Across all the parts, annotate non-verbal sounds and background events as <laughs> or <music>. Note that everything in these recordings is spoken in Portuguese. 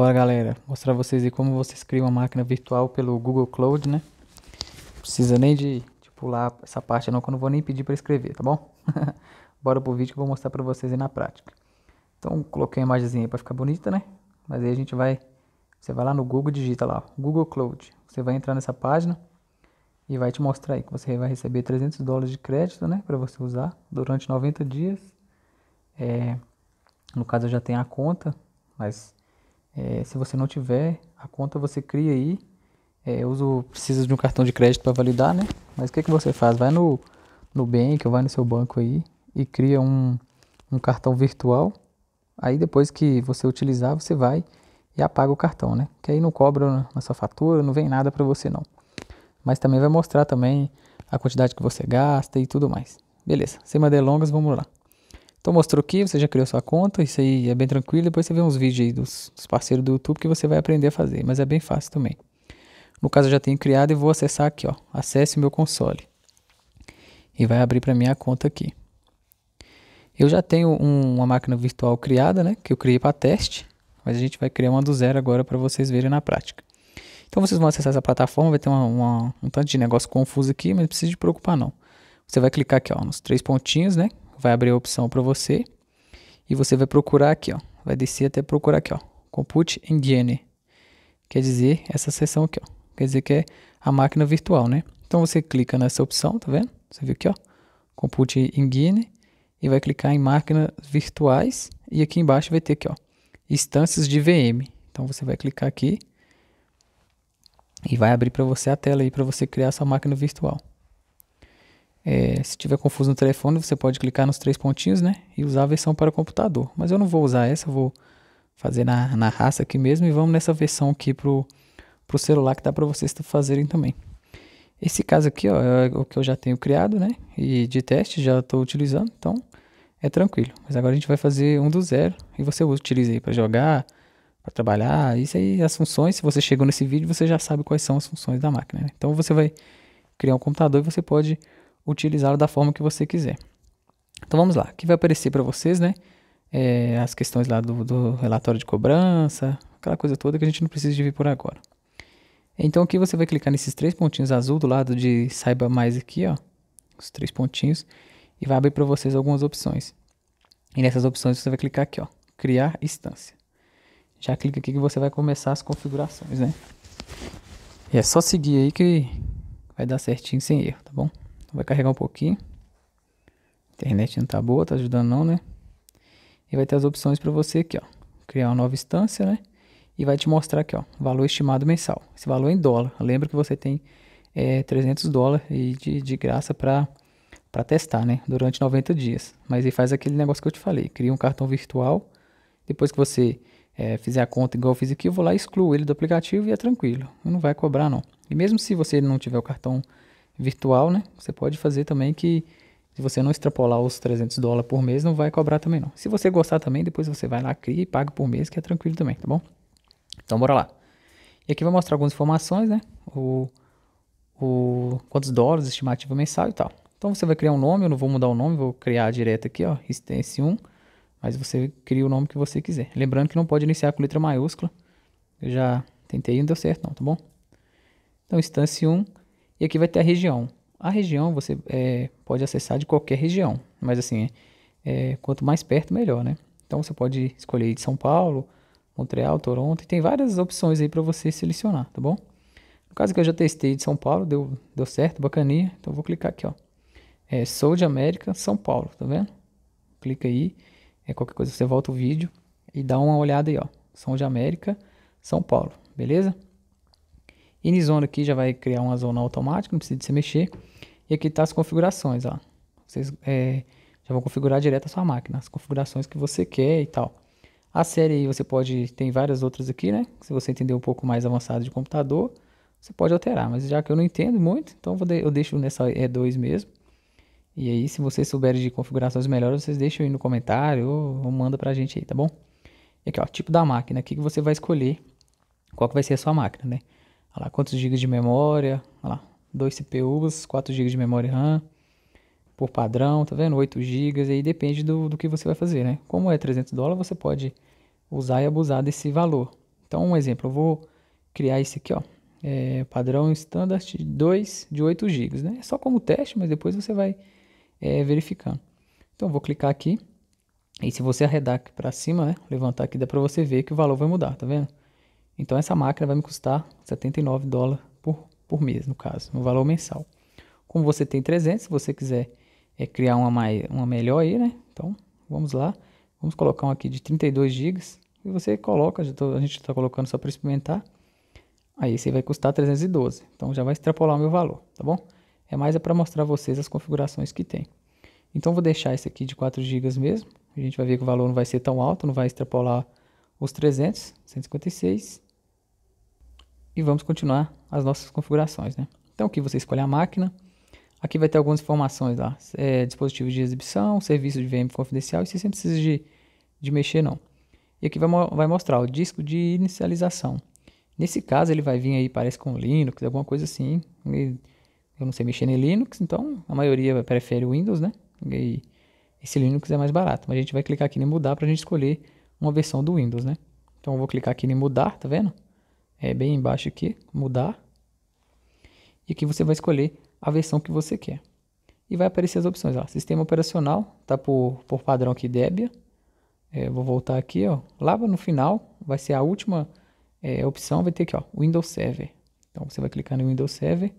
Bora galera, mostrar a vocês aí como vocês criam uma máquina virtual pelo Google Cloud, né? Não precisa nem de, de pular essa parte não, que eu não vou nem pedir para escrever, tá bom? <laughs> Bora pro vídeo que eu vou mostrar para vocês aí na prática. Então, coloquei a imagenzinha para ficar bonita, né? Mas aí a gente vai, você vai lá no Google, digita lá, Google Cloud. Você vai entrar nessa página e vai te mostrar aí que você vai receber 300 dólares de crédito, né? Para você usar durante 90 dias. É, no caso, eu já tenho a conta, mas é, se você não tiver a conta, você cria aí. É, uso, precisa de um cartão de crédito para validar, né? Mas o que, que você faz? Vai no Nubank ou vai no seu banco aí e cria um, um cartão virtual. Aí depois que você utilizar, você vai e apaga o cartão, né? Que aí não cobra na sua fatura, não vem nada para você não. Mas também vai mostrar também a quantidade que você gasta e tudo mais. Beleza, sem mais delongas, vamos lá. Então mostrou aqui, você já criou sua conta, isso aí é bem tranquilo. Depois você vê uns vídeos aí dos, dos parceiros do YouTube que você vai aprender a fazer, mas é bem fácil também. No caso eu já tenho criado e vou acessar aqui, ó, acesse o meu console. E vai abrir para minha conta aqui. Eu já tenho um, uma máquina virtual criada, né, que eu criei para teste, mas a gente vai criar uma do zero agora para vocês verem na prática. Então vocês vão acessar essa plataforma, vai ter uma, uma, um tanto de negócio confuso aqui, mas não precisa se preocupar não. Você vai clicar aqui ó, nos três pontinhos, né? vai abrir a opção para você e você vai procurar aqui, ó. Vai descer até procurar aqui, ó. Compute Engine. Quer dizer, essa seção aqui, ó. Quer dizer que é a máquina virtual, né? Então você clica nessa opção, tá vendo? Você viu aqui, ó. Compute Engine e vai clicar em máquinas virtuais e aqui embaixo vai ter aqui, ó, instâncias de VM. Então você vai clicar aqui e vai abrir para você a tela aí para você criar sua máquina virtual. É, se tiver confuso no telefone, você pode clicar nos três pontinhos, né? E usar a versão para computador. Mas eu não vou usar essa, eu vou fazer na, na raça aqui mesmo. E vamos nessa versão aqui pro, pro celular que dá para vocês fazerem também. Esse caso aqui, ó, é o que eu já tenho criado, né? E de teste já estou utilizando, então é tranquilo. Mas agora a gente vai fazer um do zero e você utiliza aí para jogar, para trabalhar, isso aí, as funções. Se você chegou nesse vídeo, você já sabe quais são as funções da máquina. Né? Então você vai criar um computador e você pode utilizá-lo da forma que você quiser. Então vamos lá, aqui vai aparecer para vocês, né? É, as questões lá do, do, relatório de cobrança, aquela coisa toda que a gente não precisa de ver por agora. Então aqui você vai clicar nesses três pontinhos azul do lado de saiba mais aqui, ó, os três pontinhos, e vai abrir para vocês algumas opções. E nessas opções você vai clicar aqui, ó, criar instância. Já clica aqui que você vai começar as configurações, né? E é só seguir aí que vai dar certinho sem erro, tá bom? Então, vai carregar um pouquinho. Internet não tá boa, tá ajudando não, né? E vai ter as opções para você aqui, ó. Criar uma nova instância, né? E vai te mostrar aqui, ó, valor estimado mensal. Esse valor é em dólar. Lembra que você tem é, 300 dólares de, de graça para para testar, né? Durante 90 dias. Mas ele faz aquele negócio que eu te falei. Cria um cartão virtual. Depois que você é, fizer a conta igual eu fiz aqui, eu vou lá e excluo ele do aplicativo e é tranquilo. Não vai cobrar, não. E mesmo se você não tiver o cartão virtual, virtual, né? Você pode fazer também que se você não extrapolar os 300 dólares por mês, não vai cobrar também não. Se você gostar também, depois você vai lá, cria e paga por mês, que é tranquilo também, tá bom? Então bora lá. E aqui vai mostrar algumas informações, né? O, o quantos dólares, estimativa mensal e tal. Então você vai criar um nome, eu não vou mudar o nome, vou criar direto aqui, ó, Stance 1, mas você cria o nome que você quiser. Lembrando que não pode iniciar com letra maiúscula. Eu já tentei e não deu certo não, tá bom? Então, instância 1, e aqui vai ter a região. A região você é, pode acessar de qualquer região, mas assim, é, quanto mais perto, melhor, né? Então você pode escolher de São Paulo, Montreal, Toronto, e tem várias opções aí para você selecionar, tá bom? No caso que eu já testei de São Paulo, deu, deu certo, bacaninha, então vou clicar aqui, ó. É, Sou de América, São Paulo, tá vendo? Clica aí, é, qualquer coisa você volta o vídeo e dá uma olhada aí, ó. São de América, São Paulo, beleza? Inizona aqui já vai criar uma zona automática, não precisa de você mexer. E aqui está as configurações, ó. Vocês é, já vão configurar direto a sua máquina, as configurações que você quer e tal. A série aí você pode, tem várias outras aqui, né? Se você entender um pouco mais avançado de computador, você pode alterar. Mas já que eu não entendo muito, então eu deixo nessa E2 é, mesmo. E aí, se vocês souberem de configurações melhores, vocês deixam aí no comentário ou, manda pra gente aí, tá bom? E aqui, ó, tipo da máquina aqui que você vai escolher qual que vai ser a sua máquina, né? Olha lá, quantos GB de memória? Olha lá, 2 CPUs, 4 GB de memória RAM por padrão, tá vendo? 8 GB, aí depende do, do que você vai fazer, né? Como é 300 dólares, você pode usar e abusar desse valor. Então, um exemplo, eu vou criar esse aqui, ó, é, padrão standard 2 de 8 GB, né? É só como teste, mas depois você vai é, verificando. Então, eu vou clicar aqui, e se você arredar aqui para cima, né, levantar aqui, dá para você ver que o valor vai mudar, tá vendo? Então essa máquina vai me custar 79 dólares por, por mês, no caso, no valor mensal. Como você tem 300, se você quiser é, criar uma, mais, uma melhor aí, né? Então vamos lá, vamos colocar um aqui de 32 GB e você coloca, tô, a gente está colocando só para experimentar. Aí você vai custar 312, então já vai extrapolar o meu valor, tá bom? É mais é para mostrar a vocês as configurações que tem. Então vou deixar esse aqui de 4 GB mesmo. A gente vai ver que o valor não vai ser tão alto, não vai extrapolar os 300, 156 e vamos continuar as nossas configurações, né? Então aqui você escolhe a máquina, aqui vai ter algumas informações lá, é, dispositivo de exibição, serviço de VM confidencial, e você sempre precisa de, de mexer não. E aqui vai, vai mostrar o disco de inicialização. Nesse caso ele vai vir aí, parece com Linux, alguma coisa assim, e eu não sei mexer em Linux, então a maioria prefere Windows, né? E esse Linux é mais barato, mas a gente vai clicar aqui em mudar para a gente escolher uma versão do Windows, né? Então eu vou clicar aqui em mudar, tá vendo? é, bem embaixo aqui, mudar. E aqui você vai escolher a versão que você quer. E vai aparecer as opções, ó, sistema operacional, tá por, por padrão aqui Debian. É, vou voltar aqui, ó, lá no final vai ser a última é, opção, vai ter aqui, ó, Windows Server. Então você vai clicar no Windows Server.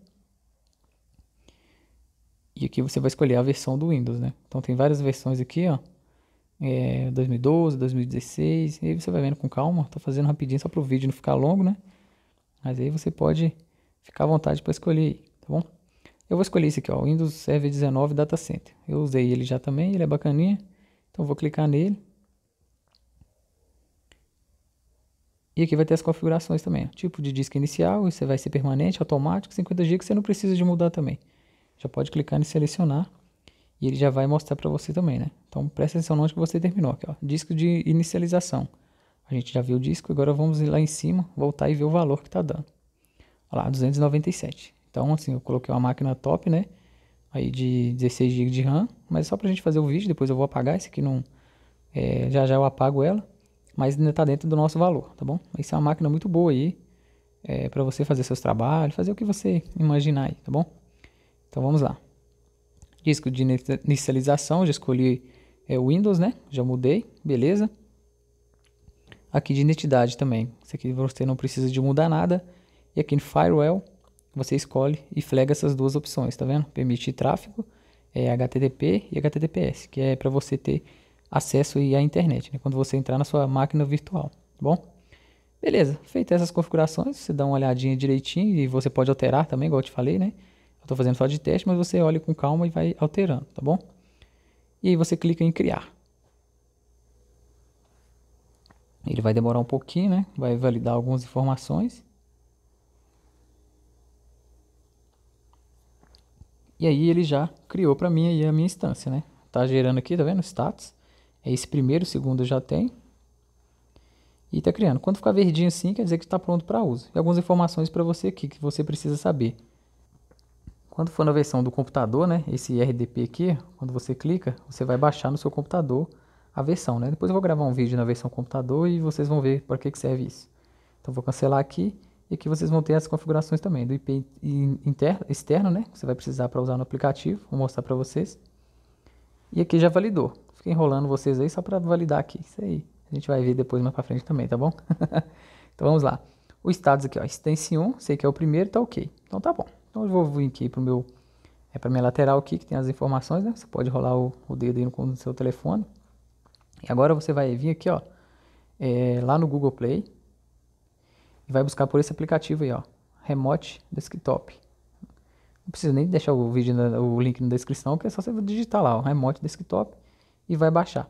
E aqui você vai escolher a versão do Windows, né? Então tem várias versões aqui, ó. É, 2012, 2016, e aí você vai vendo com calma, tô fazendo rapidinho só para o vídeo não ficar longo, né? Mas aí você pode ficar à vontade para escolher, tá bom? Eu vou escolher esse aqui, ó, Windows Server 19 Data Center. Eu usei ele já também, ele é bacaninha. Então vou clicar nele. E aqui vai ter as configurações também. Tipo de disco inicial, isso vai ser permanente, automático, 50 GB, você não precisa de mudar também. Já pode clicar em selecionar e ele já vai mostrar para você também, né? Então presta atenção onde que você terminou aqui, ó. Disco de inicialização. A gente já viu o disco, agora vamos ir lá em cima, voltar e ver o valor que está dando. Olha lá, 297. Então, assim, eu coloquei uma máquina top, né? Aí de 16 GB de RAM, mas só para a gente fazer o vídeo, depois eu vou apagar, esse aqui não... É, já já eu apago ela, mas ainda está dentro do nosso valor, tá bom? Isso é uma máquina muito boa aí, é, para você fazer seus trabalhos, fazer o que você imaginar aí, tá bom? Então vamos lá. Disco de inicialização, já escolhi é, Windows, né? Já mudei, beleza aqui de identidade também. Isso aqui você não precisa de mudar nada. E aqui em Firewall, você escolhe e flega essas duas opções, tá vendo? Permite tráfego, é HTTP e HTTPS, que é para você ter acesso à internet, né? quando você entrar na sua máquina virtual, tá bom? Beleza, feitas essas configurações, você dá uma olhadinha direitinho e você pode alterar também, igual eu te falei, né? Eu estou fazendo só de teste, mas você olha com calma e vai alterando, tá bom? E aí você clica em criar. Ele vai demorar um pouquinho, né? Vai validar algumas informações. E aí ele já criou para mim aí a minha instância, né? Tá gerando aqui, tá vendo? Status. É esse primeiro, segundo eu já tem. E tá criando. Quando ficar verdinho assim, quer dizer que está pronto para uso. E algumas informações para você aqui que você precisa saber. Quando for na versão do computador, né, esse RDP aqui, quando você clica, você vai baixar no seu computador a versão, né? Depois eu vou gravar um vídeo na versão computador e vocês vão ver para que, que serve isso. Então vou cancelar aqui e aqui vocês vão ter as configurações também do IP interno, externo, né? você vai precisar para usar no aplicativo, vou mostrar para vocês. E aqui já validou. Fiquei enrolando vocês aí só para validar aqui, isso aí. A gente vai ver depois mais para frente também, tá bom? <laughs> então vamos lá. O status aqui, ó, instance 1, sei que é o primeiro, tá ok. Então tá bom. Então eu vou vir aqui pro meu é para minha lateral aqui que tem as informações, né? Você pode rolar o, o dedo aí no, no seu telefone. E agora você vai vir aqui, ó, é, lá no Google Play e vai buscar por esse aplicativo aí, ó, Remote Desktop. Não precisa nem deixar o vídeo, na, o link na descrição, que é só você digitar lá, ó, Remote Desktop e vai baixar.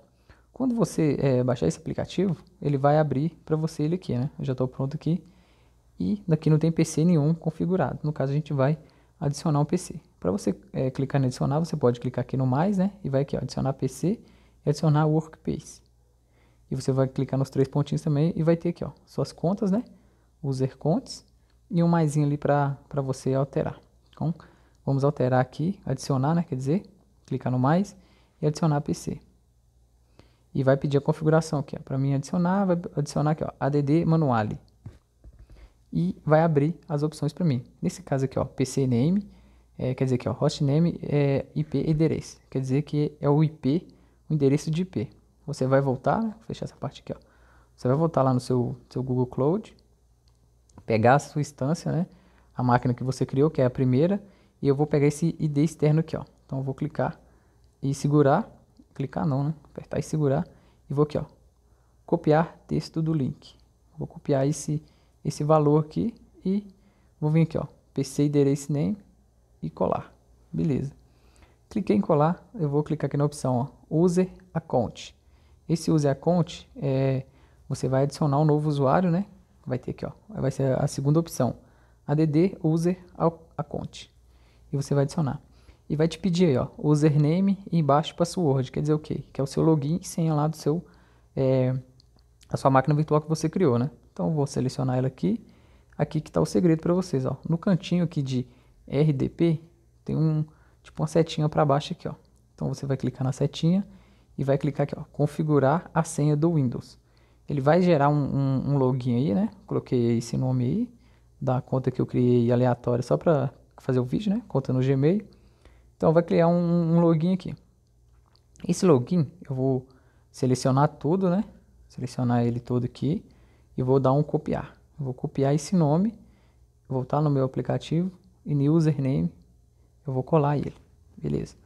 Quando você é, baixar esse aplicativo, ele vai abrir para você ele aqui, né? Eu já estou pronto aqui e daqui não tem PC nenhum configurado. No caso, a gente vai adicionar um PC. Para você é, clicar em adicionar, você pode clicar aqui no mais, né? E vai aqui, ó, adicionar PC e adicionar workspace. E você vai clicar nos três pontinhos também e vai ter aqui, ó, suas contas, né? User contes e um maisinho ali para você alterar. Então, vamos alterar aqui, adicionar, né? Quer dizer, clicar no mais e adicionar PC. E vai pedir a configuração aqui, Para mim adicionar, vai adicionar aqui, ó, add manuale. E vai abrir as opções para mim. Nesse caso aqui, ó, PC name, é, quer dizer que ó, name é eh, IP endereço. Quer dizer que é o IP o endereço de IP. Você vai voltar, né? vou fechar essa parte aqui, ó. Você vai voltar lá no seu, seu Google Cloud, pegar a sua instância, né? A máquina que você criou, que é a primeira, e eu vou pegar esse ID externo aqui, ó. Então eu vou clicar e segurar, clicar não, né? Apertar e segurar e vou aqui, ó. Copiar texto do link. Vou copiar esse esse valor aqui e vou vir aqui, ó, PC endereço name e colar. Beleza. Cliquei em colar, eu vou clicar aqui na opção, ó, user account. Esse user account, é, você vai adicionar um novo usuário, né? Vai ter aqui, ó, vai ser a segunda opção, add user account. E você vai adicionar. E vai te pedir aí, ó, username e embaixo password, quer dizer o quê? Que é o seu login e senha lá do seu, é, a sua máquina virtual que você criou, né? Então, vou selecionar ela aqui. Aqui que está o segredo para vocês, ó. No cantinho aqui de RDP, tem um, tipo uma setinha para baixo aqui, ó. Então você vai clicar na setinha e vai clicar aqui, ó, configurar a senha do Windows. Ele vai gerar um, um, um login aí, né? Coloquei esse nome aí, da conta que eu criei aleatória só para fazer o vídeo, né? Conta no Gmail. Então vai criar um, um login aqui. Esse login eu vou selecionar tudo, né? Selecionar ele todo aqui e vou dar um copiar. Eu vou copiar esse nome, voltar no meu aplicativo e no username eu vou colar ele. Beleza.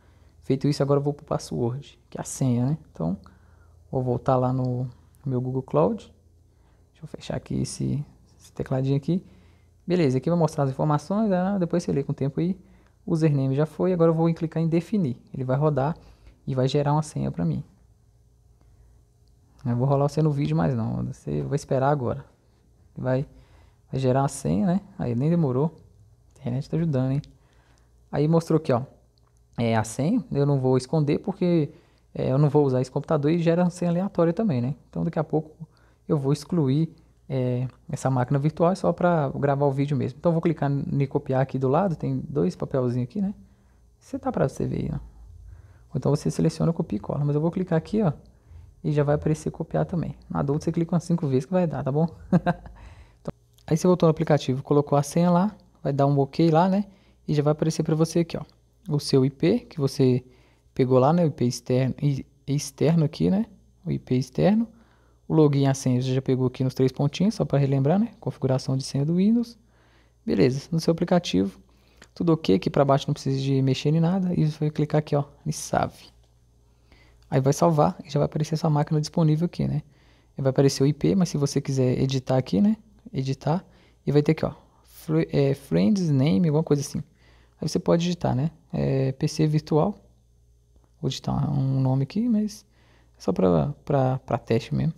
Feito isso, agora eu vou para o password, que é a senha, né? Então, vou voltar lá no meu Google Cloud. Deixa eu fechar aqui esse, esse tecladinho aqui. Beleza, aqui vai mostrar as informações, né? depois você lê com o tempo aí. Username já foi, agora eu vou clicar em definir. Ele vai rodar e vai gerar uma senha para mim. Eu vou rolar você no vídeo, mas não, você vai esperar agora. vai, vai gerar a senha, né? Aí nem demorou. A internet tá ajudando, hein? Aí mostrou aqui, ó é, a senha. Eu não vou esconder porque é, eu não vou usar esse computador e gera senha aleatória também, né? Então daqui a pouco eu vou excluir é, essa máquina virtual só para gravar o vídeo mesmo. Então vou clicar em copiar aqui do lado, tem dois papelzinhos aqui, né? Você tá para você ver aí, ó. Ou então você seleciona, copia e cola. Mas eu vou clicar aqui, ó, e já vai aparecer copiar também. Na adulto você clica umas cinco vezes que vai dar, tá bom? <laughs> então, aí você voltou no aplicativo, colocou a senha lá, vai dar um ok lá, né? E já vai aparecer para você aqui, ó o seu IP, que você pegou lá, né, o IP externo, externo aqui, né, o IP externo. O login e a senha você já pegou aqui nos três pontinhos, só para relembrar, né, configuração de senha do Windows. Beleza, no seu aplicativo, tudo ok, aqui para baixo não precisa de mexer em nada, e você vai clicar aqui, ó, em Save. Aí vai salvar e já vai aparecer sua máquina disponível aqui, né. Vai aparecer o IP, mas se você quiser editar aqui, né, editar, e vai ter aqui, ó, é, Friends Name, alguma coisa assim. Aí você pode digitar, né? É PC virtual. Vou digitar um nome aqui, mas é só para teste mesmo.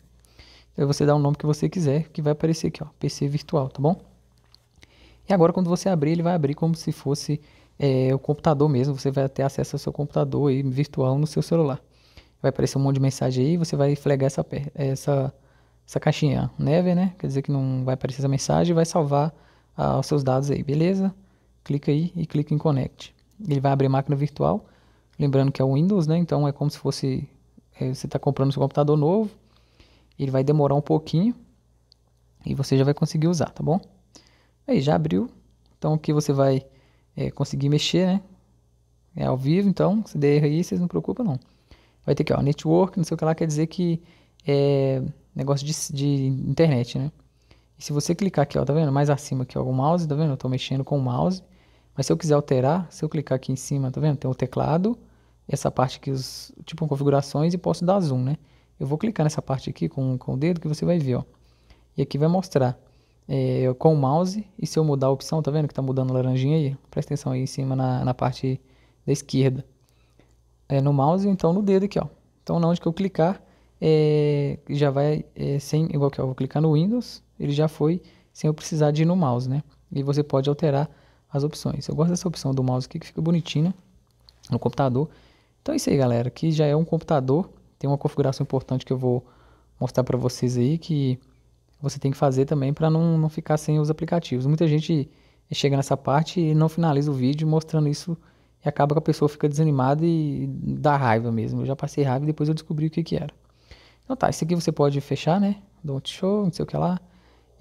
Aí você dá o nome que você quiser, que vai aparecer aqui, ó, PC virtual, tá bom? E agora quando você abrir, ele vai abrir como se fosse é, o computador mesmo. Você vai ter acesso ao seu computador aí, virtual no seu celular. Vai aparecer um monte de mensagem aí, você vai flegar essa, essa, essa caixinha never, né, né? Quer dizer que não vai aparecer essa mensagem, e vai salvar ah, os seus dados aí, beleza? clica aí e clica em Connect. Ele vai abrir máquina virtual, lembrando que é o Windows, né? Então é como se fosse é, você está comprando seu computador novo. Ele vai demorar um pouquinho e você já vai conseguir usar, tá bom? Aí já abriu, então aqui você vai é, conseguir mexer, né? É ao vivo, então se der erro aí, vocês não preocupam não. Vai ter aqui, ó, network, não sei o que lá, quer dizer que é negócio de, de internet, né? E se você clicar aqui, ó, tá vendo? Mais acima aqui, ó, o mouse, tá vendo? Eu tô mexendo com o mouse. Mas se eu quiser alterar, se eu clicar aqui em cima, tá vendo? Tem o teclado, essa parte aqui, os, tipo configurações e posso dar zoom, né? Eu vou clicar nessa parte aqui com, com o dedo que você vai ver, ó. E aqui vai mostrar é, com o mouse e se eu mudar a opção, tá vendo que tá mudando laranjinha aí? Presta atenção aí em cima na, na parte da esquerda. É no mouse então no dedo aqui, ó. Então na onde que eu clicar, é, já vai é, sem, igual que eu vou clicar no Windows, ele já foi sem eu precisar de ir no mouse, né? E você pode alterar as opções. Eu gosto dessa opção do mouse aqui que fica bonitinha né? no computador. Então é isso aí, galera. Aqui já é um computador. Tem uma configuração importante que eu vou mostrar para vocês aí que você tem que fazer também para não, não ficar sem os aplicativos. Muita gente chega nessa parte e não finaliza o vídeo mostrando isso e acaba que a pessoa fica desanimada e dá raiva mesmo. Eu já passei raiva e depois eu descobri o que, que era. Então tá, isso aqui você pode fechar, né? Don't show, não sei o que lá.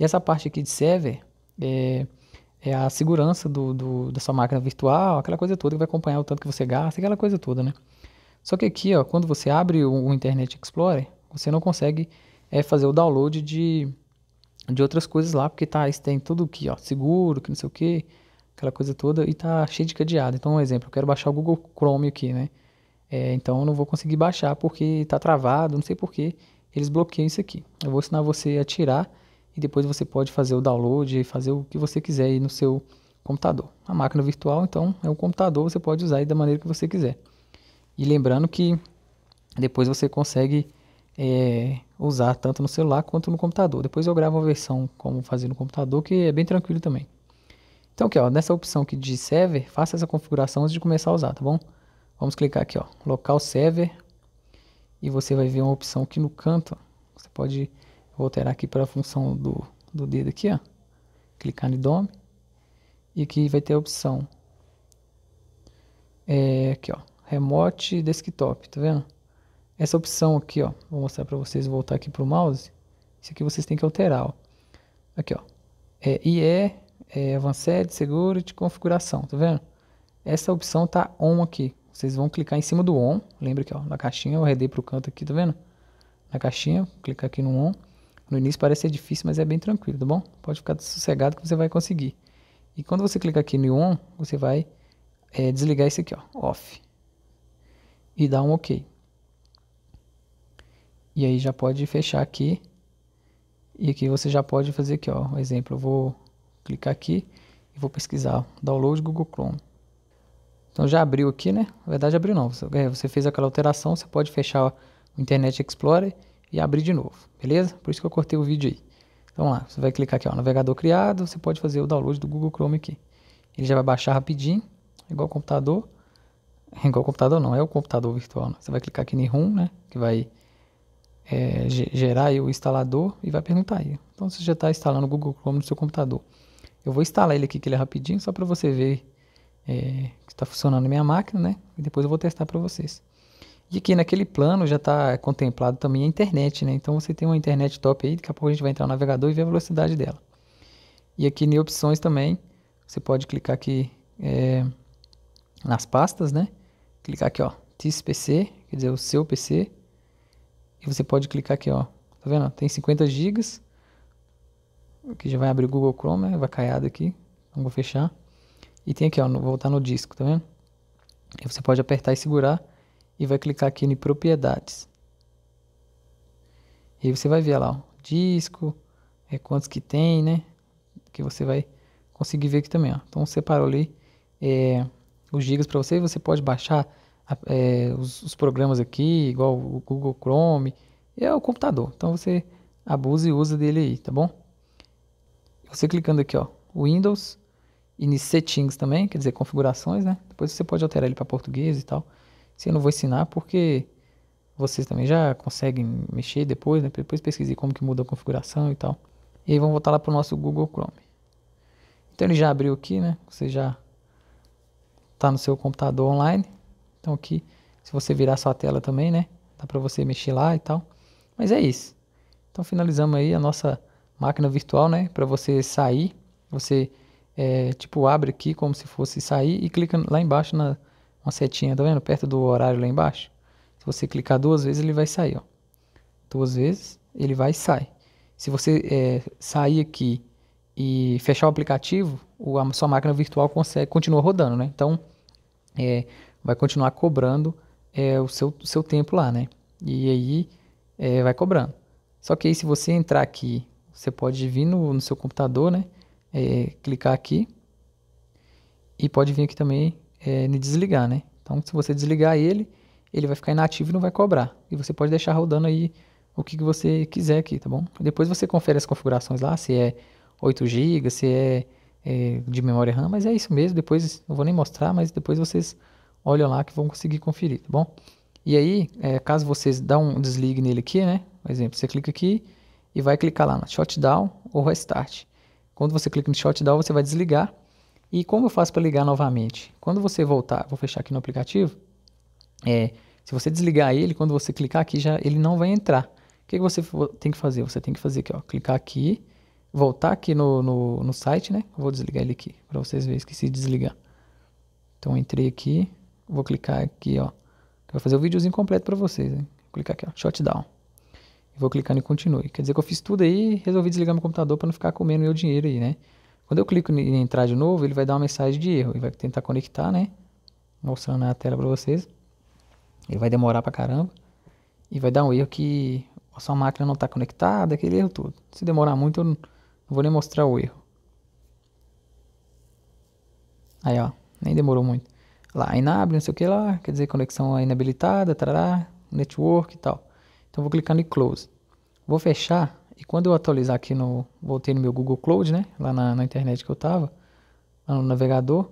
E essa parte aqui de server, é, é a segurança do, do, da sua máquina virtual, aquela coisa toda que vai acompanhar o tanto que você gasta, aquela coisa toda, né? Só que aqui, ó, quando você abre o, o Internet Explorer, você não consegue é, fazer o download de, de outras coisas lá, porque tá, tem tudo aqui, ó, seguro, que não sei o que, aquela coisa toda, e tá cheio de cadeado. Então, um exemplo, eu quero baixar o Google Chrome aqui, né? É, então, eu não vou conseguir baixar porque tá travado, não sei porquê, eles bloqueiam isso aqui. Eu vou ensinar você a tirar e depois você pode fazer o download e fazer o que você quiser aí no seu computador. A máquina virtual, então, é um computador, você pode usar da maneira que você quiser. E lembrando que depois você consegue é, usar tanto no celular quanto no computador. Depois eu gravo a versão como fazer no computador, que é bem tranquilo também. Então aqui, ó, nessa opção aqui de server, faça essa configuração antes de começar a usar, tá bom? Vamos clicar aqui, ó, local server, e você vai ver uma opção aqui no canto, ó. você pode Vou alterar aqui para a função do, do dedo aqui, ó. Clicar no dome. E aqui vai ter a opção. É, aqui, ó. Remote Desktop, tá vendo? Essa opção aqui, ó. Vou mostrar para vocês, voltar aqui pro mouse. Isso aqui vocês têm que alterar, ó. Aqui, ó. É, IE, é, Advanced Security Configuração, tá vendo? Essa opção tá on aqui. Vocês vão clicar em cima do on. Lembra que, ó, na caixinha, eu arredei o canto aqui, tá vendo? Na caixinha, clicar aqui no on no início parece ser difícil, mas é bem tranquilo, tá bom? Pode ficar sossegado que você vai conseguir. E quando você clicar aqui no on, você vai é, desligar esse aqui, ó, off. E dar um OK. E aí já pode fechar aqui. E aqui você já pode fazer aqui, ó, um exemplo, eu vou clicar aqui e vou pesquisar, download Google Chrome. Então já abriu aqui, né? Na verdade abriu não, você, é, você fez aquela alteração, você pode fechar o Internet Explorer e abrir de novo, beleza? Por isso que eu cortei o vídeo aí. Então lá, você vai clicar aqui, ó, navegador criado, você pode fazer o download do Google Chrome aqui. Ele já vai baixar rapidinho, igual o computador. <laughs> Igual o computador não, é o computador virtual. Né? Você vai clicar aqui em Room, né, que vai é, gerar o instalador e vai perguntar aí. Então você já está instalando o Google Chrome no seu computador. Eu vou instalar ele aqui, que ele é rapidinho, só para você ver é, que está funcionando em minha máquina, né? E depois eu vou testar para vocês. E aqui naquele plano já está contemplado também a internet, né? Então você tem uma internet top aí, daqui a pouco a gente vai entrar no navegador e ver a velocidade dela. E aqui em opções também, você pode clicar aqui é, nas pastas, né? Clicar aqui, ó, TSPC, quer dizer, o seu PC. E você pode clicar aqui, ó, tá vendo? Tem 50 GB. Aqui já vai abrir o Google Chrome, né? Vai caiado aqui. não vou fechar. E tem aqui, ó, no, voltar no disco, tá vendo? E você pode apertar e segurar e vai clicar aqui em propriedades. E aí você vai ver lá, ó, disco, é quantos que tem, né? Que você vai conseguir ver aqui também, ó. Então separou ali é, os gigas para você, você pode baixar é, os, os, programas aqui, igual o Google Chrome, é o computador. Então você abusa e usa dele aí, tá bom? Você clicando aqui, ó, Windows, e settings também, quer dizer, configurações, né? Depois você pode alterar ele para português e tal. Se assim, eu não vou ensinar, porque vocês também já conseguem mexer depois, né? Depois pesquisar como que muda a configuração e tal. E aí vamos voltar lá para o nosso Google Chrome. Então ele já abriu aqui, né? Você já está no seu computador online. Então aqui, se você virar sua tela também, né? Dá para você mexer lá e tal. Mas é isso. Então finalizamos aí a nossa máquina virtual, né? Para você sair, você é, tipo abre aqui como se fosse sair e clica lá embaixo na uma setinha, tá vendo? Perto do horário lá embaixo. Se você clicar duas vezes, ele vai sair, ó. Duas vezes, ele vai e sai. Se você é, sair aqui e fechar o aplicativo, o, a sua máquina virtual consegue, continua rodando, né? Então, é, vai continuar cobrando é, o seu, o seu tempo lá, né? E aí é, vai cobrando. Só que aí se você entrar aqui, você pode vir no, no seu computador, né? É, clicar aqui e pode vir aqui também é, desligar, né? Então, se você desligar ele, ele vai ficar inativo e não vai cobrar. E você pode deixar rodando aí o que, que você quiser aqui, tá bom? Depois você confere as configurações lá, se é 8 GB, se é, é, de memória RAM, mas é isso mesmo. Depois, não vou nem mostrar, mas depois vocês olham lá que vão conseguir conferir, tá bom? E aí, é, caso vocês dão um desligue nele aqui, né? Por exemplo, você clica aqui e vai clicar lá no shutdown ou restart. Quando você clica no shutdown, você vai desligar e como eu faço para ligar novamente? Quando você voltar, vou fechar aqui no aplicativo. É, se você desligar ele, quando você clicar aqui, já ele não vai entrar. O que, que você tem que fazer? Você tem que fazer aqui, ó, clicar aqui, voltar aqui no, no, no site, né? vou desligar ele aqui para vocês verem, esqueci de desligar. Então entrei aqui, vou clicar aqui, ó. vou fazer o um videozinho completo para vocês, né? Vou clicar aqui, ó, shutdown. Vou clicar em continue. Quer dizer que eu fiz tudo aí, resolvi desligar meu computador para não ficar comendo meu dinheiro aí, né? Quando eu clico em entrar de novo, ele vai dar uma mensagem de erro. Ele vai tentar conectar, né? Mostrando na tela para vocês. Ele vai demorar pra caramba. E vai dar um erro que a sua máquina não está conectada, aquele erro todo. Se demorar muito, eu não vou nem mostrar o erro. Aí, ó. Nem demorou muito. Lá, inabre, não sei o que lá. Quer dizer, conexão inabilitada, trará, network e tal. Então, vou clicar em close. Vou fechar e quando eu atualizar aqui no. Voltei no meu Google Cloud, né? Lá na, na internet que eu tava, lá no navegador.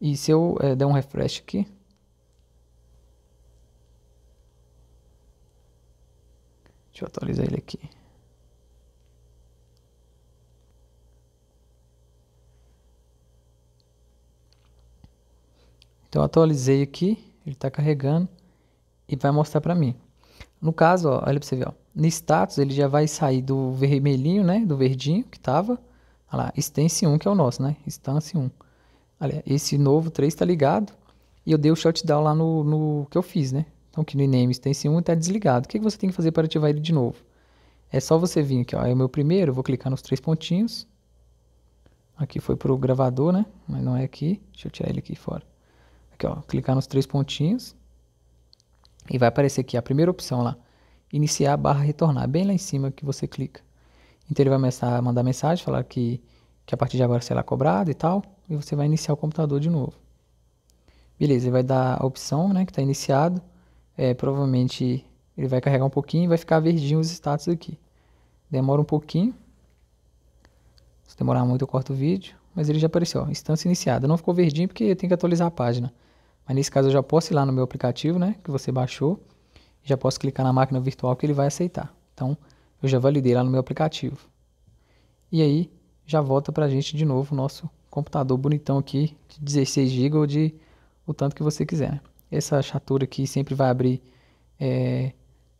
E se eu é, der um refresh aqui. Deixa eu atualizar ele aqui. Então atualizei aqui, ele está carregando e vai mostrar para mim. No caso, ó, olha pra você ver, ó. No status, ele já vai sair do vermelhinho, né? Do verdinho que tava. Olha lá, instance 1, que é o nosso, né? Instance 1. Olha, esse novo 3 tá ligado. E eu dei o shutdown lá no, no que eu fiz, né? Então, aqui no name instance 1 tá desligado. O que, que você tem que fazer para ativar ele de novo? É só você vir aqui, ó. É o meu primeiro, eu vou clicar nos três pontinhos. Aqui foi pro gravador, né? Mas não é aqui. Deixa eu tirar ele aqui fora. Aqui, ó. Clicar nos três pontinhos. E vai aparecer aqui a primeira opção lá. Iniciar barra retornar. Bem lá em cima que você clica. Então ele vai começar a mandar mensagem, falar que, que a partir de agora será cobrado e tal. E você vai iniciar o computador de novo. Beleza, ele vai dar a opção né, que está iniciado. É, provavelmente ele vai carregar um pouquinho e vai ficar verdinho os status aqui. Demora um pouquinho. Se demorar muito eu corto o vídeo. Mas ele já apareceu, ó, instância iniciada. Não ficou verdinho porque tem que atualizar a página. Mas nesse caso eu já posso ir lá no meu aplicativo, né, que você baixou, já posso clicar na máquina virtual que ele vai aceitar. Então, eu já validei lá no meu aplicativo. E aí, já volta para a gente de novo o nosso computador bonitão aqui, de 16 GB ou de o tanto que você quiser. Né? Essa chatura aqui sempre vai abrir é,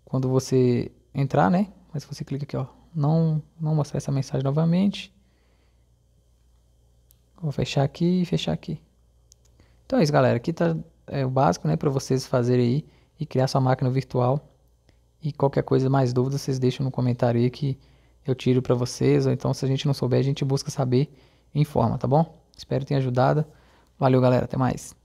quando você entrar, né? Mas você clica aqui, ó, não, não mostrar essa mensagem novamente. Vou fechar aqui e fechar aqui. Então é isso, galera. Aqui tá é, o básico, né, para vocês fazerem aí e criar sua máquina virtual. E qualquer coisa, mais dúvidas, vocês deixam no comentário aí que eu tiro para vocês. Ou então, se a gente não souber, a gente busca saber em forma, tá bom? Espero ter ajudado. Valeu, galera. Até mais.